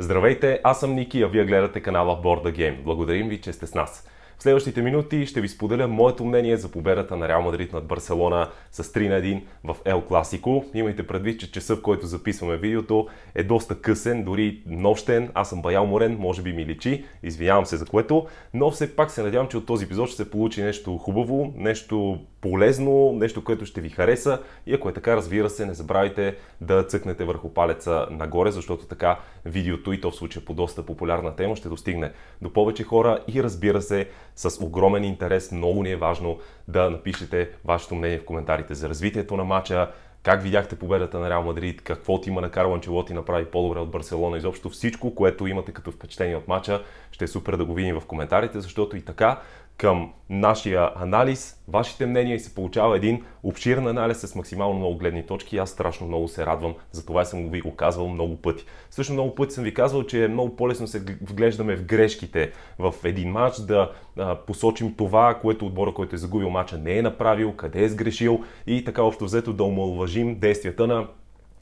Здравейте, аз съм Ники, а вие гледате канала Board Game. Благодарим ви, че сте с нас. В следващите минути ще ви споделя моето мнение за победата на Реал Мадрид над Барселона с 3 на 1 в Ел Класико. Имайте предвид, че часа в който записваме видеото е доста късен, дори нощен. Аз съм баял морен, може би ми личи, извинявам се за което, но все пак се надявам, че от този епизод ще се получи нещо хубаво, нещо полезно, нещо, което ще ви хареса и ако е така, разбира се, не забравяйте да цъкнете върху палеца нагоре, защото така видеото и то в случая по доста популярна тема ще достигне до повече хора и разбира се, с огромен интерес. Много ни е важно да напишете вашето мнение в коментарите за развитието на матча, как видяхте победата на Реал Мадрид, какво ти има на Карл Анчелоти направи по-добре от Барселона, изобщо всичко, което имате като впечатление от матча, ще е супер да го видим в коментарите, защото и така към нашия анализ, вашите мнения и се получава един обширен анализ с максимално много гледни точки. Аз страшно много се радвам, за това съм ви го казвал много пъти. Също много пъти съм ви казвал, че е много по-лесно се вглеждаме в грешките в един матч, да а, посочим това, което отбора, който е загубил матча, не е направил, къде е сгрешил и така общо взето да омалважим действията на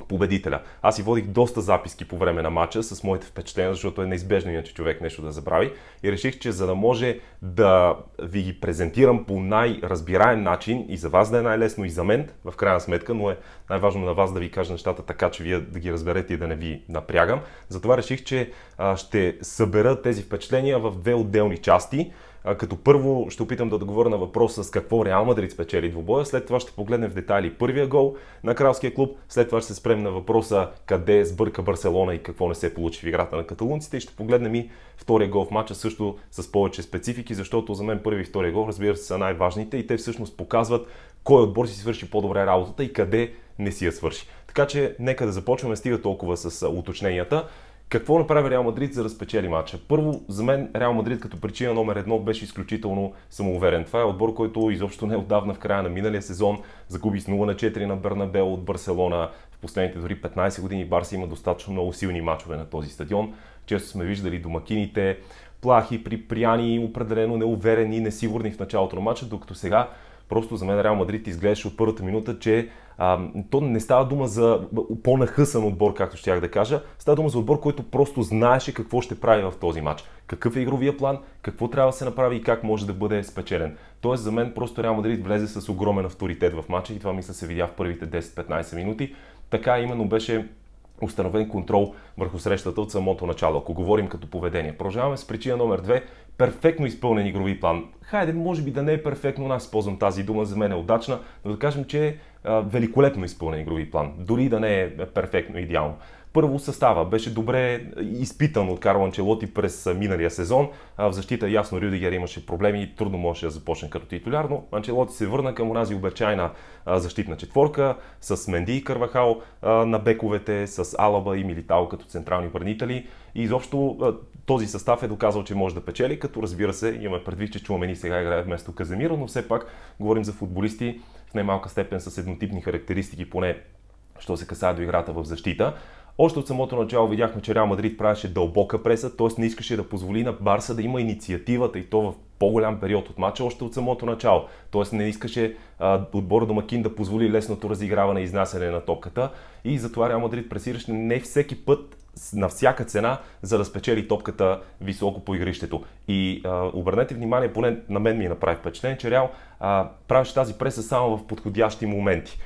победителя. Аз си водих доста записки по време на матча с моите впечатления, защото е неизбежно иначе човек нещо да забрави. И реших, че за да може да ви ги презентирам по най-разбираем начин и за вас да е най-лесно и за мен, в крайна сметка, но е най-важно на вас да ви кажа нещата така, че вие да ги разберете и да не ви напрягам. Затова реших, че ще събера тези впечатления в две отделни части като първо ще опитам да отговоря на въпроса с какво Реал Мадрид спечели двубоя, след това ще погледнем в детайли първия гол на кралския клуб, след това ще се спрем на въпроса къде сбърка Барселона и какво не се получи в играта на каталунците и ще погледнем и втория гол в матча също с повече специфики, защото за мен първи и втория гол разбира се са най-важните и те всъщност показват кой отбор си свърши по-добре работата и къде не си я свърши. Така че нека да започваме, стига толкова с уточненията. Какво направи Реал Мадрид за да разпечели матча? Първо, за мен Реал Мадрид като причина номер едно беше изключително самоуверен. Това е отбор, който изобщо не е отдавна в края на миналия сезон загуби с 0 на 4 на Бернабел от Барселона. В последните дори 15 години Барса има достатъчно много силни мачове на този стадион. Често сме виждали домакините плахи, припряни, определено неуверени, несигурни в началото на матча, докато сега Просто за мен Реал Мадрид изглеждаше от първата минута, че а, то не става дума за по-нахъсан отбор, както щях да кажа. Става дума за отбор, който просто знаеше какво ще прави в този матч. Какъв е игровия план, какво трябва да се направи и как може да бъде спечелен. Тоест за мен просто Реал Мадрид влезе с огромен авторитет в матча и това мисля се видя в първите 10-15 минути. Така именно беше установен контрол върху срещата от самото начало, ако говорим като поведение. Продължаваме с причина номер 2 перфектно изпълнен игрови план. Хайде, може би да не е перфектно, аз използвам тази дума, за мен е удачна, но да кажем, че е великолепно изпълнен игрови план, дори да не е перфектно, идеално първо състава. Беше добре изпитан от Карло Анчелоти през миналия сезон. В защита ясно Рюдигер имаше проблеми и трудно можеше да започне като титуляр, но Анчелоти се върна към онази обичайна защитна четворка с Менди и Карвахал на бековете, с Алаба и Милитал като централни бранители. И изобщо този състав е доказал, че може да печели, като разбира се имаме предвид, че Чуамени сега играе вместо Каземиро, но все пак говорим за футболисти в най-малка степен с еднотипни характеристики, поне що се касае до играта в защита. Още от самото начало видяхме, че Реал Мадрид правеше дълбока преса, т.е. не искаше да позволи на Барса да има инициативата и то в по-голям период от мача още от самото начало. Т.е. не искаше а, отбора Домакин да позволи лесното разиграване и изнасяне на топката и затова Реал Мадрид пресираше не всеки път на всяка цена, за да спечели топката високо по игрището. И а, обърнете внимание, поне на мен ми направи впечатление, че Реал а, правеше тази преса само в подходящи моменти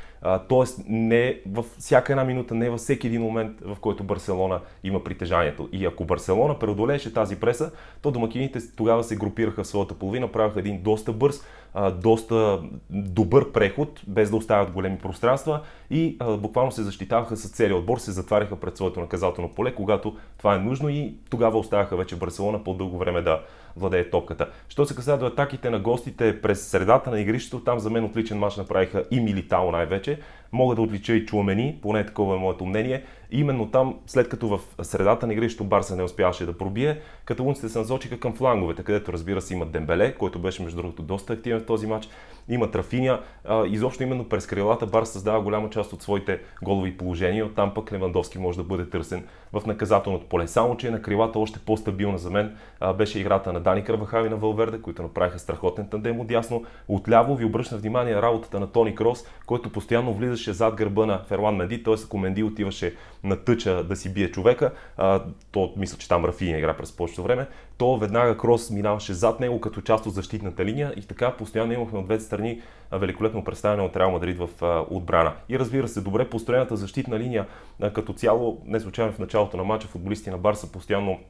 тоест не във всяка една минута, не във всеки един момент, в който Барселона има притежанието. И ако Барселона преодолееше тази преса, то домакините тогава се групираха в своята половина, правяха един доста бърз а, доста добър преход, без да оставят големи пространства и а, буквално се защитаваха с целия отбор, се затваряха пред своето наказателно поле, когато това е нужно и тогава оставяха вече Барселона по-дълго време да владее топката. Що се касае до атаките на гостите през средата на игрището, там за мен отличен матч направиха и Милитао най-вече, мога да отлича и Чуамени, поне такова е моето мнение. И именно там, след като в средата на игрището Барса не успяваше да пробие, каталунците се насочиха към фланговете, където разбира се има Дембеле, който беше между другото доста активен в този матч, има Трафиня. Изобщо именно през крилата Барс създава голяма част от своите голови положения, оттам пък Левандовски може да бъде търсен в наказателното поле. Само, че е на крилата още по-стабилна за мен беше играта на Дани Карвахал и на Вълверде, които направиха страхотен тандем от дясно. Отляво ви обръща внимание работата на Тони Крос, който постоянно влизаше отиваше зад гърба на Ферлан Менди, т.е. ако Менди отиваше на тъча да си бие човека, а, то мисля, че там Рафиня игра през повечето време, то веднага Крос минаваше зад него като част от защитната линия и така постоянно имахме от двете страни великолепно представяне от Реал Мадрид в а, отбрана. И разбира се, добре построената защитна линия а, като цяло, не случайно в началото на матча футболисти на Барса постоянно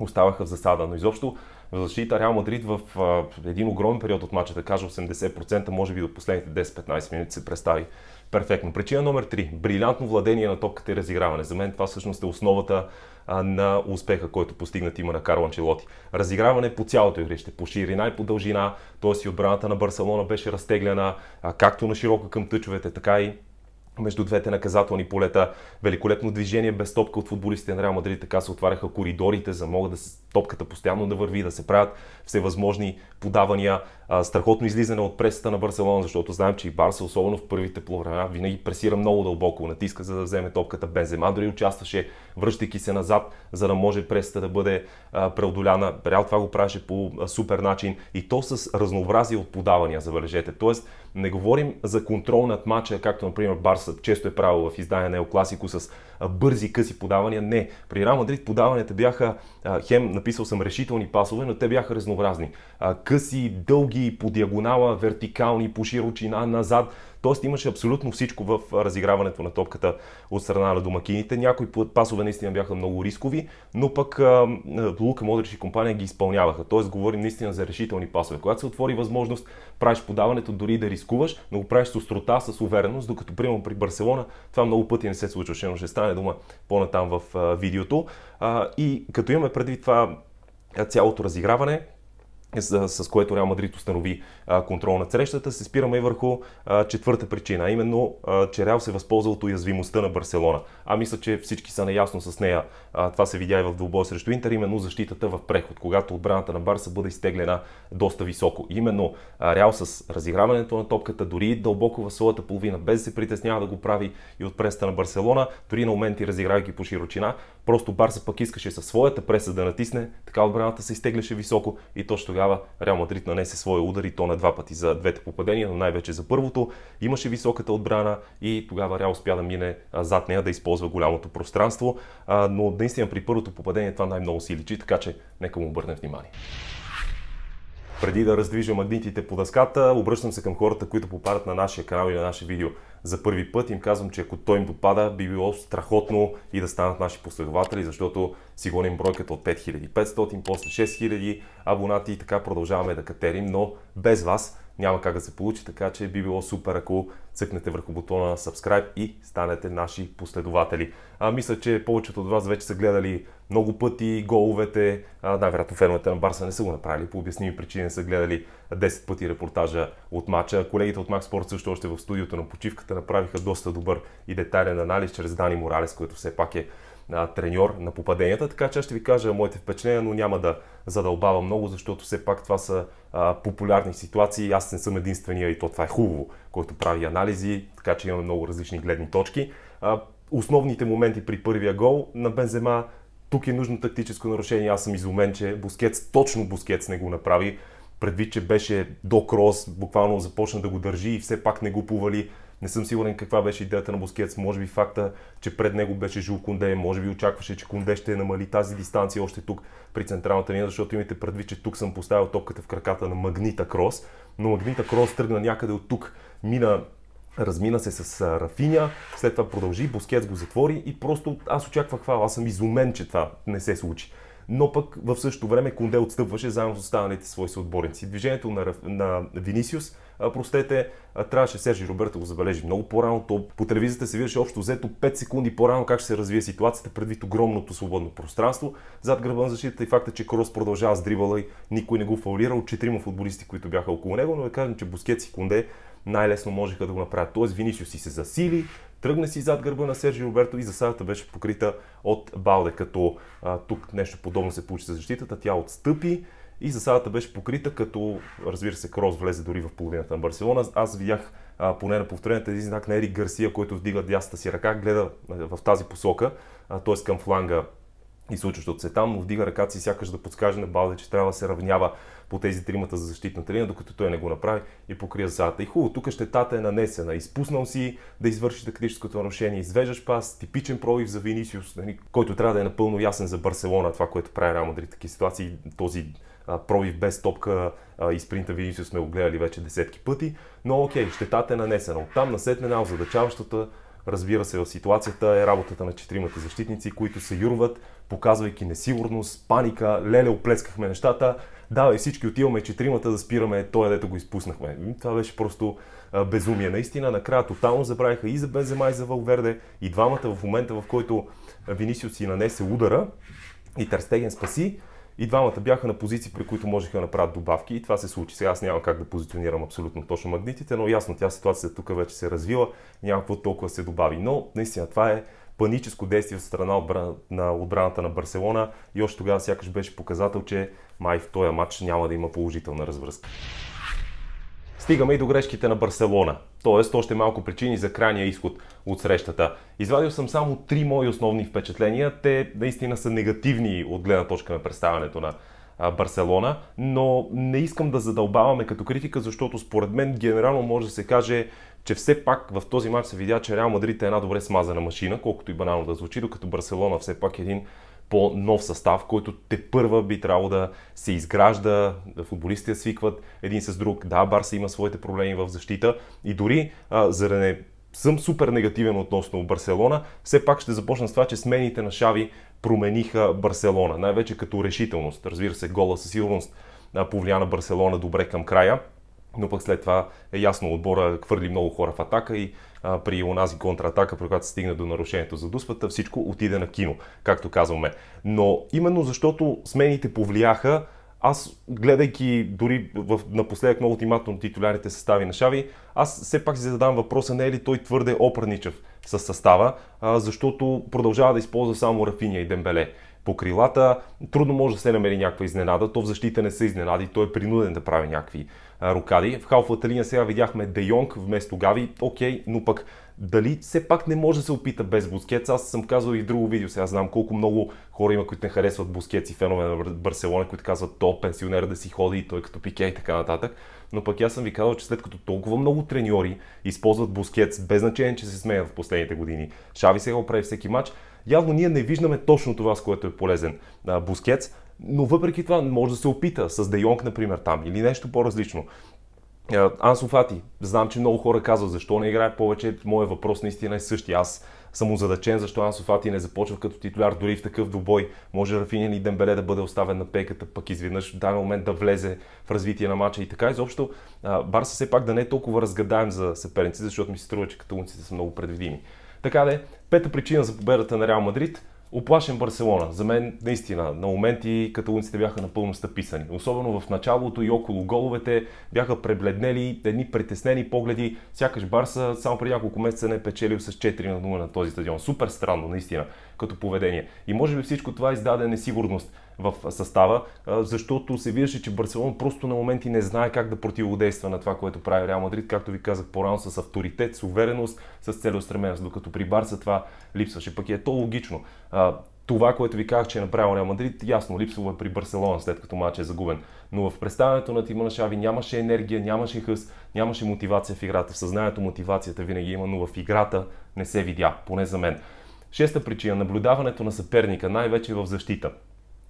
оставаха в засада, но изобщо в защита Реал Мадрид в а, един огромен период от мача, да кажа 80%, може би до последните 10-15 минути се представи Перфектно. Причина номер 3. Брилянтно владение на топката и разиграване. За мен това всъщност е основата а, на успеха, който постигнат има на Карл Анчелоти. Разиграване по цялото игрище, по ширина и по дължина, т.е. и отбраната на Барселона беше разтегляна, а, както на широко към тъчовете, така и между двете наказателни полета. Великолепно движение без топка от футболистите на Реал Мадрид. Така се отваряха коридорите, за да могат да се, топката постоянно да върви, да се правят всевъзможни подавания. А, страхотно излизане от пресата на Барселона, защото знаем, че и Барса, особено в първите полувремена, винаги пресира много дълбоко, натиска за да вземе топката. Бензема дори участваше, връщайки се назад, за да може пресата да бъде а, преодоляна. Реал това го правеше по а, супер начин и то с разнообразие от подавания, забележете. Тоест, не говорим за контрол над мача, както, например, Барса често е правил в издание на Ел Класико с бързи, къси подавания. Не, при Реал Мадрид подаванията бяха, хем написал съм решителни пасове, но те бяха разнообразни къси, дълги, по диагонала, вертикални, по широчина, назад. Тоест имаше абсолютно всичко в разиграването на топката от страна на домакините. Някои пасове наистина бяха много рискови, но пък Лука Модрич и компания ги изпълняваха. Тоест говорим наистина за решителни пасове. Когато се отвори възможност, правиш подаването дори да рискуваш, но го правиш с острота, с увереност, докато примерно при Барселона това много пъти не се случва, но ще стане дума по-натам в видеото. И като имаме предвид това цялото разиграване, с, с което Реал Мадрид установи а, контрол на срещата, се спираме и върху а, четвърта причина, а именно, а, че Реал се е възползва от уязвимостта на Барселона. А мисля, че всички са наясно с нея. А, това се видя и в двубой срещу Интер, именно защитата в преход, когато отбраната на Барса бъде изтеглена доста високо. Именно а, Реал с разиграването на топката, дори дълбоко в своята половина, без да се притеснява да го прави и от преста на Барселона, дори на моменти разигравайки по широчина, Просто Барса пък искаше със своята преса да натисне, така отбраната се изтегляше високо и точно тогава Реал Мадрид нанесе своя удар и то на два пъти за двете попадения, но най-вече за първото. Имаше високата отбрана и тогава Реал успя да мине зад нея да използва голямото пространство, но наистина при първото попадение това най-много си личи, така че нека му обърнем внимание. Преди да раздвижа магнитите по дъската, обръщам се към хората, които попадат на нашия канал и на наше видео за първи път им казвам, че ако той им допада, би било страхотно и да станат наши последователи, защото си гоним бройката от 5500, после 6000 абонати и така продължаваме да катерим, но без вас няма как да се получи, така че би било супер, ако цъкнете върху бутона на subscribe и станете наши последователи. А, мисля, че повечето от вас вече са гледали много пъти головете. Най-вероятно феновете на Барса не са го направили. По обясними причини са гледали 10 пъти репортажа от матча. Колегите от Макспорт също още в студиото на почивката направиха доста добър и детайлен анализ чрез Дани Моралес, който все пак е а, треньор на попаденията, така че аз ще ви кажа моите впечатления, но няма да задълбава много, защото все пак това са а, популярни ситуации. Аз не съм единствения и то това е хубаво, който прави анализи, така че имаме много различни гледни точки. А, основните моменти при първия гол на Бензема, тук е нужно тактическо нарушение. Аз съм изумен, че Бускетс, точно Бускетс не го направи предвид, че беше до крос, буквално започна да го държи и все пак не го повали. Не съм сигурен каква беше идеята на Боскетс. Може би факта, че пред него беше Жул Конде, може би очакваше, че Кунде ще намали тази дистанция още тук при централната линия, защото имате предвид, че тук съм поставил топката в краката на Магнита Крос, но Магнита Крос тръгна някъде от тук, мина Размина се с Рафиня, след това продължи, Боскетс го затвори и просто аз очаквах това, аз съм изумен, че това не се случи но пък в същото време Конде отстъпваше заедно с останалите свои съотборници. Движението на, на Винисиус простете, трябваше Сержи Роберто го забележи много по-рано. То по телевизията се виждаше общо взето 5 секунди по-рано как ще се развие ситуацията предвид огромното свободно пространство зад гърба на защитата и факта, че Крос продължава с дрибала и никой не го фаулира от четирима футболисти, които бяха около него, но да кажем, че Бускет и Кунде най-лесно можеха да го направят. Тоест Винисио си се засили, тръгна си зад гърба на Сержи Роберто и засадата беше покрита от Балде, като а, тук нещо подобно се получи за защитата, тя отстъпи и засадата беше покрита, като разбира се Крос влезе дори в половината на Барселона. Аз видях а, поне на повторението един знак на Ерик Гарсия, който вдига дясната си ръка, гледа в тази посока, т.е. към фланга и случващото се там, но вдига ръка си сякаш да подскаже на Балде, че трябва да се равнява по тези тримата за защитната линия, докато той не го направи и покрия задата И хубаво, тук щетата е нанесена. Изпуснал си да извършиш тактическото нарушение, извеждаш пас, типичен пробив за Винисиус, нали, който трябва да е напълно ясен за Барселона, това, което прави Рамадри, Мадрид. Такива ситуации, този пробив без топка а, и спринта Винисио сме го гледали вече десетки пъти, но окей, щетата е нанесена. там, насетне на озадачаващата, разбира се, в ситуацията е работата на четиримата защитници, които се юрват, показвайки несигурност, паника, леле, оплескахме нещата, давай всички отиваме четиримата да спираме той, дето го изпуснахме. Това беше просто а, безумие. Наистина, накрая тотално забравиха и за Бензема, и за Валверде, и двамата в момента, в който Винисио си нанесе удара и Терстеген спаси, и двамата бяха на позиции, при които можеха да направят добавки и това се случи. Сега аз няма как да позиционирам абсолютно точно магнитите, но ясно тя ситуацията тук вече се е развила, няма какво толкова се добави. Но наистина това е паническо действие в страна на отбраната на Барселона и още тогава сякаш беше показател, че май в този матч няма да има положителна развръзка. Стигаме и до грешките на Барселона. Тоест, още малко причини за крайния изход от срещата. Извадил съм само три мои основни впечатления. Те наистина са негативни от гледна точка на представянето на Барселона, но не искам да задълбаваме като критика, защото според мен генерално може да се каже, че все пак в този матч се видя, че Реал Мадрид е една добре смазана машина, колкото и банално да звучи, докато Барселона все пак е един по-нов състав, който те първа би трябвало да се изгражда, футболистите свикват един с друг. Да, Барса има своите проблеми в защита и дори а, за да не съм супер негативен относно Барселона, все пак ще започна с това, че смените на Шави промениха Барселона, най-вече като решителност. Разбира се, гола със сигурност повлия на Барселона добре към края, но пък след това е ясно, отбора хвърли много хора в атака и а, при онази контратака, при която се стигна до нарушението за дуспата, всичко отиде на кино, както казваме. Но именно защото смените повлияха, аз гледайки дори в, напоследък много внимателно титулярите състави на Шави, аз все пак си задам въпроса, не е ли той твърде опърничав с състава, а, защото продължава да използва само Рафиня и Дембеле по крилата. Трудно може да се намери някаква изненада. То в защита не са изненади. Той е принуден да прави някакви рокади. В халфата линия сега видяхме Де Йонг вместо Гави. Окей, но пък дали все пак не може да се опита без Бускетс? Аз съм казал и в друго видео, сега знам колко много хора има, които не харесват Бускетс и фенове на Барселона, които казват то пенсионер да си ходи и той като пике и така нататък. Но пък аз съм ви казал, че след като толкова много треньори използват Бускетс, без значение, че се сменят в последните години, Шави сега го прави всеки матч, явно ние не виждаме точно това, с което е полезен Бускетс но въпреки това може да се опита с Де Йонг, например, там или нещо по-различно. Ансо Фати, знам, че много хора казват защо не играе повече. Моят въпрос наистина е същия. Аз съм озадачен защо Ансо Фати не започва като титуляр дори в такъв добой. Може Рафинин и Дембеле да бъде оставен на пейката, пък изведнъж в даден момент да влезе в развитие на мача и така. Изобщо Барса все пак да не е толкова разгадаем за съперници, защото ми се струва, че каталунците са много предвидими. Така де, пета причина за победата на Реал Мадрид – оплашен Барселона. За мен наистина на моменти каталунците бяха напълно стъписани. Особено в началото и около головете бяха пребледнели едни притеснени погледи. Сякаш Барса само преди няколко месеца не е печелил с 4 на 0 на този стадион. Супер странно наистина като поведение. И може би всичко това издаде несигурност в състава, защото се виждаше, че Барселона просто на моменти не знае как да противодейства на това, което прави Реал Мадрид, както ви казах по-рано, с авторитет, с увереност, с целеустременост, докато при Барса това липсваше. Пък е то логично. Това, което ви казах, че е направил Реал Мадрид, ясно липсва е при Барселона, след като матч е загубен. Но в представянето на тима на Шави нямаше енергия, нямаше хъс, нямаше мотивация в играта. В съзнанието мотивацията винаги има, но в играта не се видя, поне за мен. Шеста причина – наблюдаването на съперника, най-вече в защита.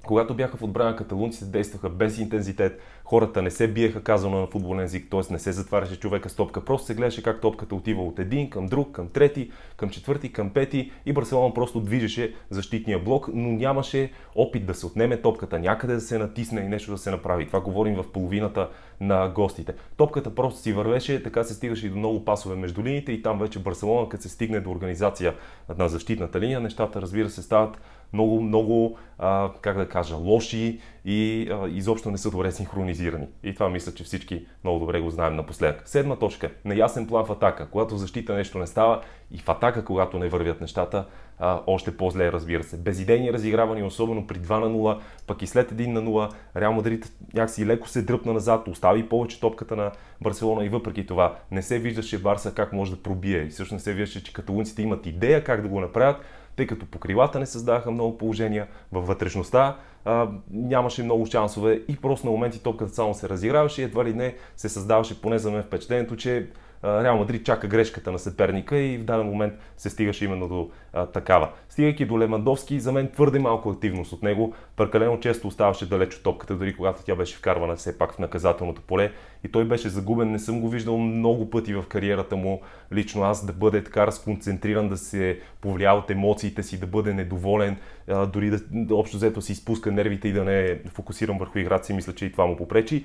Когато бяха в отбрана, каталунците действаха без интензитет, хората не се биеха казано на футболен език, т.е. не се затваряше човека с топка. Просто се гледаше как топката отива от един към друг, към трети, към четвърти, към пети и Барселона просто движеше защитния блок, но нямаше опит да се отнеме топката, някъде да се натисне и нещо да се направи. Това говорим в половината на гостите. Топката просто си вървеше, така се стигаше и до много пасове между линиите и там вече Барселона, като се стигне до организация на защитната линия, нещата разбира се стават много, много, а, как да кажа, лоши, и а, изобщо не са добре синхронизирани. И това мисля, че всички много добре го знаем напоследък. Седма точка. Неясен план в атака. Когато защита нещо не става и в атака, когато не вървят нещата, а, още по-зле, разбира се. Безидейни разигравания, особено при 2 на 0, пък и след 1 на 0, Реал Мадрид някакси леко се дръпна назад, остави повече топката на Барселона и въпреки това не се виждаше Барса как може да пробие. И всъщност се виждаше, че каталунците имат идея как да го направят, тъй като по крилата не създаваха много положения, във вътрешността а, нямаше много шансове и просто на моменти топката само се разиграваше и едва ли не се създаваше поне за мен впечатлението, че Реал Мадрид чака грешката на съперника и в даден момент се стигаше именно до а, такава. Стигайки до Левандовски, за мен твърде малко активност от него. Прекалено често оставаше далеч от топката, дори когато тя беше вкарвана все пак в наказателното поле. И той беше загубен. Не съм го виждал много пъти в кариерата му. Лично аз да бъде така разконцентриран, да се повлиява от емоциите си, да бъде недоволен, а, дори да, общо взето си изпуска нервите и да не е фокусиран върху играта си, мисля, че и това му попречи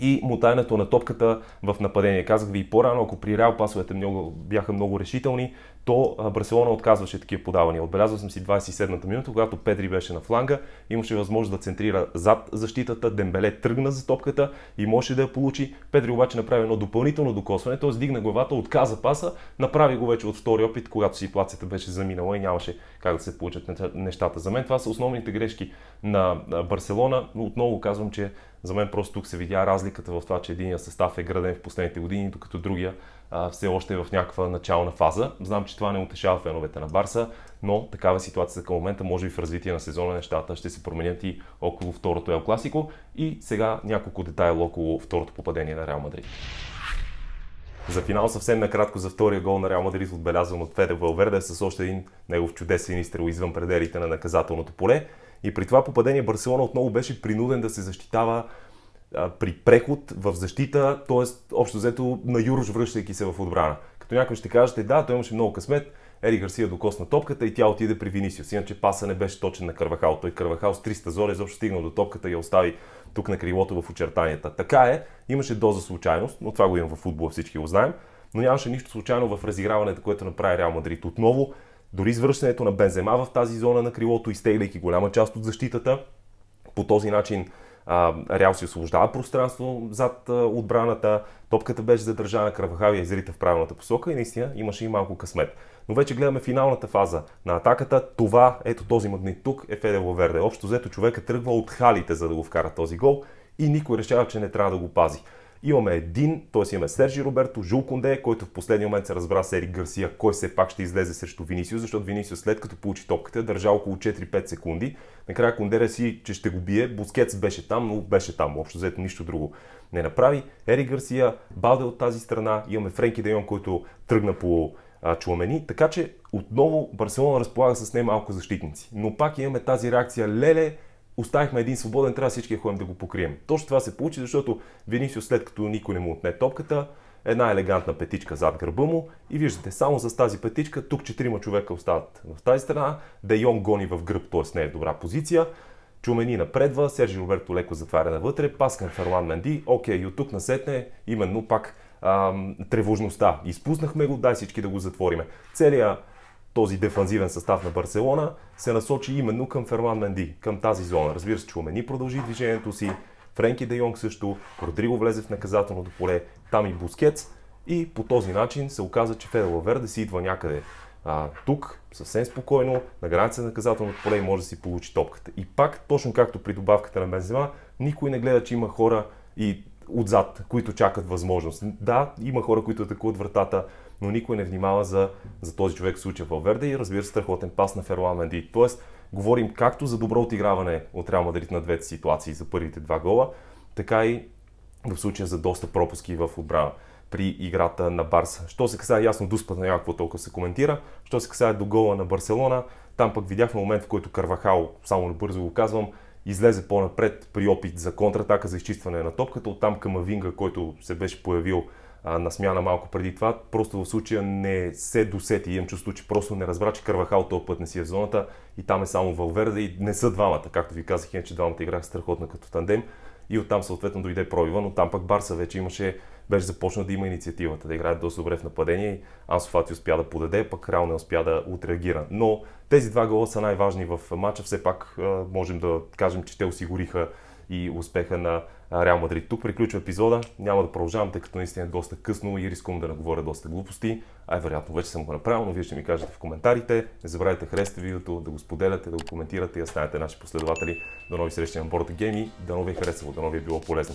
и мотаенето на топката в нападение. Казах ви и по-рано, ако при Реал пасовете много, бяха много решителни, то Барселона отказваше такива подавания. Отбелязал съм си 27-та минута, когато Педри беше на фланга, имаше възможност да центрира зад защитата, Дембеле тръгна за топката и можеше да я получи. Педри обаче направи едно допълнително докосване, т.е. дигна главата, отказа паса, направи го вече от втори опит, когато ситуацията беше заминала и нямаше как да се получат нещата. За мен това са основните грешки на Барселона, но отново казвам, че за мен просто тук се видя разликата в това, че единия състав е граден в последните години, докато другия а, все още е в някаква начална фаза. Знам, че това не утешава феновете на Барса, но такава е ситуация към момента, може би в развитие на сезона нещата ще се променят и около второто Ел Класико. И сега няколко детайла около второто попадение на Реал Мадрид. За финал съвсем накратко за втория гол на Реал Мадрид, отбелязан от Феде Валверде с още един негов чудесен изстрел извън пределите на наказателното поле. И при това попадение Барселона отново беше принуден да се защитава при преход в защита, т.е. общо взето на Юрош, връщайки се в отбрана. Като някой ще кажете, да, той имаше много късмет, Ери Гарсия докосна топката и тя отиде при Винисиус. Иначе паса не беше точен на кървахал. Той Кървахал с 300 зори изобщо стигна до топката и я остави тук на крилото в очертанията. Така е, имаше доза случайност, но това го има в футбола, всички го знаем. Но нямаше нищо случайно в разиграването, което направи Реал Мадрид. Отново, дори извръщането на Бензема в тази зона на крилото, изтегляйки голяма част от защитата, по този начин Реал си освобождава пространство зад отбраната, топката беше задържана, Кравахал я изрита в правилната посока и наистина имаше и малко късмет. Но вече гледаме финалната фаза на атаката. Това, ето този магнит тук е Феде Лаверде. Общо взето човека тръгва от халите, за да го вкара този гол и никой решава, че не трябва да го пази. Имаме един, т.е. имаме Сержи Роберто, Жул Конде, който в последния момент се разбра с Ерик Гарсия, кой все пак ще излезе срещу Винисио, защото Винисио след като получи топката, държа около 4-5 секунди. Накрая Конде си, че ще го бие. Бускетс беше там, но беше там. Общо взето нищо друго не направи. Ери Гарсия, Баде от тази страна. Имаме Френки Дейон, който тръгна по Чумени. Така че отново Барселона разполага с не малко защитници. Но пак имаме тази реакция. Леле, оставихме един свободен, трябва всички да ходим да го покрием. Точно това се получи, защото Венисиус след като никой не му отне топката, една елегантна петичка зад гърба му и виждате, само с тази петичка, тук четирима човека остават в тази страна, Де Йон гони в гръб, т.е. не е добра позиция, Чумени напредва, Сержи Роберто леко затваря навътре, паскан Ферлан Менди, окей, и от тук насетне, именно пак ам, тревожността. Изпуснахме го, дай всички да го затвориме. Целият този дефанзивен състав на Барселона се насочи именно към Ферлан Менди, към тази зона. Разбира се, Чумени продължи движението си, Френки Де Йонг също, Родриго влезе в наказателното поле, там и Бускетс. И по този начин се оказа, че Федел Верде си идва някъде а, тук, съвсем спокойно, на граница на наказателното поле и може да си получи топката. И пак, точно както при добавката на Бензема, никой не гледа, че има хора и отзад, които чакат възможност. Да, има хора, които атакуват вратата, но никой не внимава за, за този човек в случая Валверде и разбира се страхотен пас на Феруан Менди. Тоест, говорим както за добро отиграване от Реал Мадрид на двете ситуации за първите два гола, така и в случая за доста пропуски в отбрана при играта на Барса. Що се касае ясно до спът на някакво толкова се коментира, що се касае до гола на Барселона, там пък видяхме момент, в който Карвахал, само набързо го казвам, излезе по-напред при опит за контратака, за изчистване на топката, оттам към Авинга, който се беше появил а, на смяна малко преди това. Просто в случая не се досети. Имам чувство, че просто не разбра, че Карвахал този път не си е в зоната и там е само Валверде и не са двамата. Както ви казах, иначе двамата играха страхотно като тандем и оттам съответно дойде пробива, но там пък Барса вече имаше, беше започна да има инициативата, да играе доста добре в нападение и Ансо Фати успя да подаде, пък Крал не успя да отреагира. Но тези два гола са най-важни в матча, все пак можем да кажем, че те осигуриха и успеха на Реал Мадрид. Тук приключва епизода. Няма да продължавам, тъй като наистина е доста късно и рискувам да наговоря доста глупости. Ай, вероятно вече съм го направил, но вие ще ми кажете в коментарите. Не забравяйте харесате видеото, да го споделяте, да го коментирате и да станете наши последователи. До нови срещи на Борта Гейми. Дано ви е харесало, дано ви е било полезно.